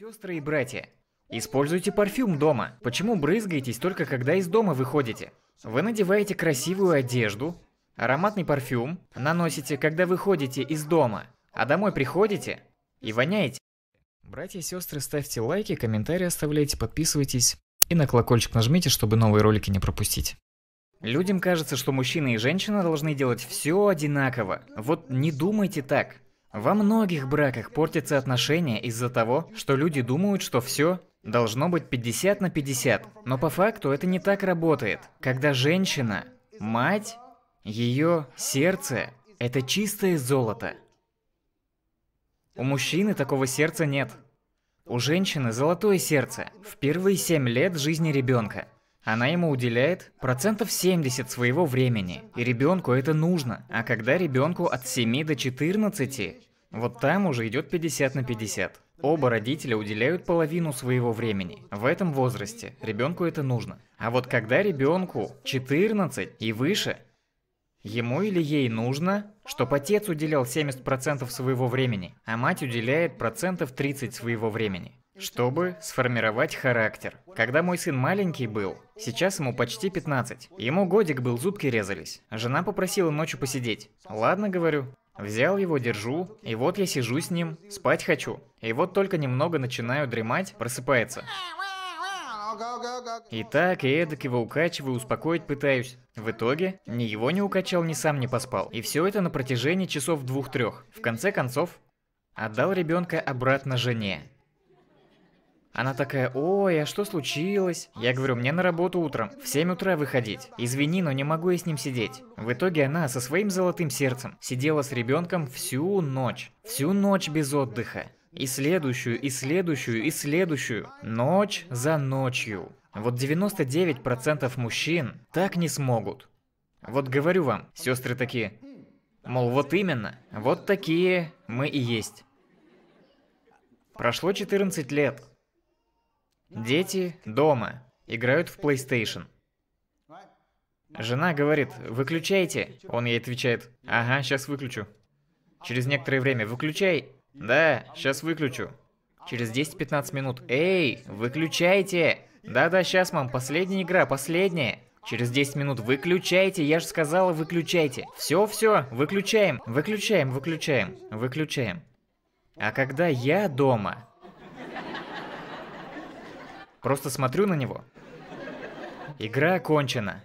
Сестры и братья, используйте парфюм дома. Почему брызгаетесь только когда из дома выходите? Вы надеваете красивую одежду, ароматный парфюм, наносите, когда выходите из дома, а домой приходите и воняете. Братья и сестры, ставьте лайки, комментарии оставляйте, подписывайтесь и на колокольчик нажмите, чтобы новые ролики не пропустить. Людям кажется, что мужчина и женщина должны делать все одинаково. Вот не думайте так. Во многих браках портятся отношения из-за того, что люди думают, что все должно быть 50 на 50. Но по факту это не так работает. Когда женщина, мать, ее сердце – это чистое золото. У мужчины такого сердца нет. У женщины золотое сердце. В первые 7 лет жизни ребенка. Она ему уделяет процентов 70 своего времени, и ребенку это нужно. А когда ребенку от 7 до 14, вот там уже идет 50 на 50. Оба родителя уделяют половину своего времени. В этом возрасте ребенку это нужно. А вот когда ребенку 14 и выше, ему или ей нужно, чтобы отец уделял 70% своего времени, а мать уделяет процентов 30 своего времени чтобы сформировать характер. Когда мой сын маленький был, сейчас ему почти 15, ему годик был, зубки резались. Жена попросила ночью посидеть. Ладно, говорю, Взял его, держу, и вот я сижу с ним, спать хочу. И вот только немного начинаю дремать, просыпается. И так, и эдак его укачиваю, успокоить пытаюсь. В итоге, ни его не укачал, ни сам не поспал. И все это на протяжении часов двух-трех. В конце концов, отдал ребенка обратно жене. Она такая, ой, а что случилось? Я говорю, мне на работу утром, в 7 утра выходить. Извини, но не могу я с ним сидеть. В итоге она со своим золотым сердцем сидела с ребенком всю ночь. Всю ночь без отдыха. И следующую, и следующую, и следующую. Ночь за ночью. Вот 99% мужчин так не смогут. Вот говорю вам, сестры такие, мол, вот именно, вот такие мы и есть. Прошло 14 лет, Дети дома играют в PlayStation. Жена говорит, выключайте. Он ей отвечает, ага, сейчас выключу. Через некоторое время, выключай. Да, сейчас выключу. Через 10-15 минут, эй, выключайте. Да-да, сейчас, мам, последняя игра, последняя. Через 10 минут выключайте, я же сказала выключайте. Все, все, выключаем, выключаем, выключаем, выключаем. А когда я дома, Просто смотрю на него. Игра окончена.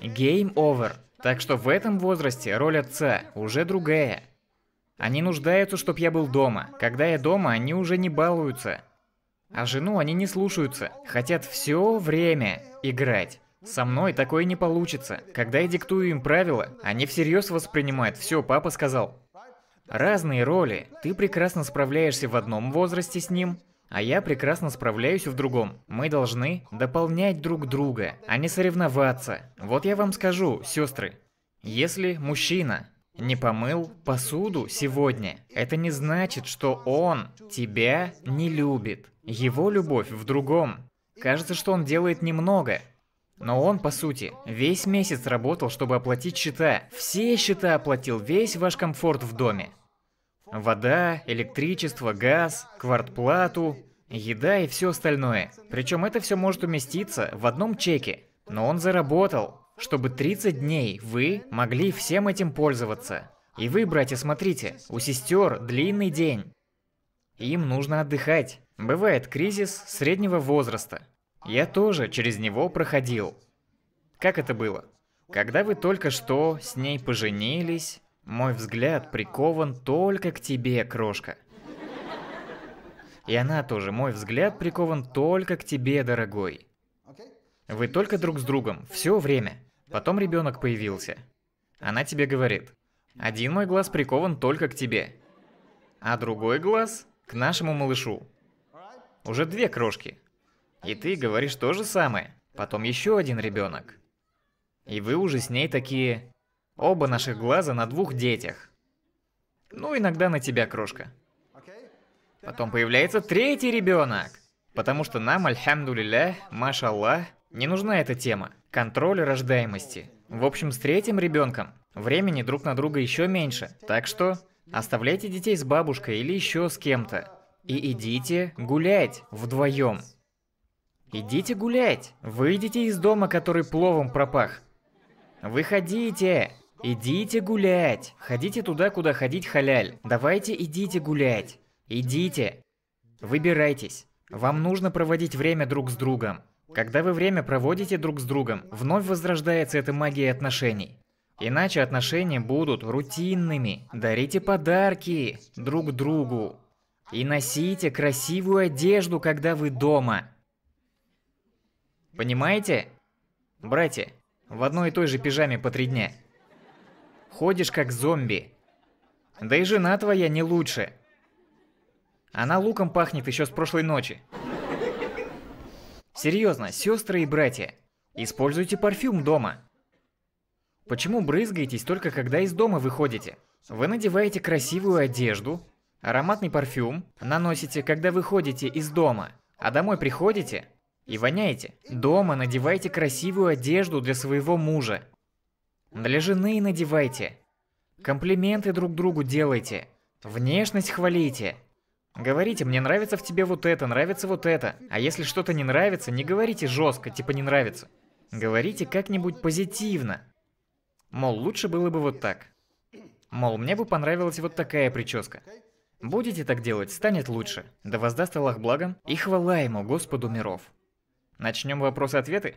Game over. Так что в этом возрасте роль отца уже другая. Они нуждаются, чтоб я был дома. Когда я дома, они уже не балуются. А жену они не слушаются. Хотят все время играть. Со мной такое не получится. Когда я диктую им правила, они всерьез воспринимают. Все, папа сказал. Разные роли. Ты прекрасно справляешься в одном возрасте с ним, а я прекрасно справляюсь в другом. Мы должны дополнять друг друга, а не соревноваться. Вот я вам скажу, сестры. Если мужчина не помыл посуду сегодня, это не значит, что он тебя не любит. Его любовь в другом. Кажется, что он делает немного, но он, по сути, весь месяц работал, чтобы оплатить счета. Все счета оплатил, весь ваш комфорт в доме. Вода, электричество, газ, квартплату, еда и все остальное. Причем это все может уместиться в одном чеке. Но он заработал, чтобы 30 дней вы могли всем этим пользоваться. И вы, братья, смотрите, у сестер длинный день. Им нужно отдыхать. Бывает кризис среднего возраста. Я тоже через него проходил. Как это было? Когда вы только что с ней поженились, мой взгляд прикован только к тебе, крошка. И она тоже. Мой взгляд прикован только к тебе, дорогой. Вы только друг с другом, все время. Потом ребенок появился. Она тебе говорит, один мой глаз прикован только к тебе, а другой глаз к нашему малышу. Уже две крошки. И ты говоришь то же самое. Потом еще один ребенок. И вы уже с ней такие... Оба наших глаза на двух детях. Ну, иногда на тебя, крошка. Потом появляется третий ребенок. Потому что нам, альхамдулиля, машаллах, не нужна эта тема. Контроль рождаемости. В общем, с третьим ребенком времени друг на друга еще меньше. Так что оставляйте детей с бабушкой или еще с кем-то. И идите гулять вдвоем. Идите гулять. Выйдите из дома, который пловом пропах. Выходите. Идите гулять. Ходите туда, куда ходить халяль. Давайте идите гулять. Идите. Выбирайтесь. Вам нужно проводить время друг с другом. Когда вы время проводите друг с другом, вновь возрождается эта магия отношений. Иначе отношения будут рутинными. Дарите подарки друг другу. И носите красивую одежду, когда вы дома. Понимаете? Братья, в одной и той же пижаме по три дня – Ходишь как зомби. Да и жена твоя не лучше. Она луком пахнет еще с прошлой ночи. Серьезно, сестры и братья, используйте парфюм дома. Почему брызгаетесь только когда из дома выходите? Вы надеваете красивую одежду, ароматный парфюм, наносите, когда выходите из дома, а домой приходите и воняете. Дома надевайте красивую одежду для своего мужа. Для жены надевайте. Комплименты друг другу делайте. Внешность хвалите. Говорите, мне нравится в тебе вот это, нравится вот это. А если что-то не нравится, не говорите жестко, типа не нравится. Говорите как-нибудь позитивно. Мол, лучше было бы вот так. Мол, мне бы понравилась вот такая прическа. Будете так делать, станет лучше. Да воздаст Аллах благом и хвала ему, Господу миров. Начнем вопросы-ответы?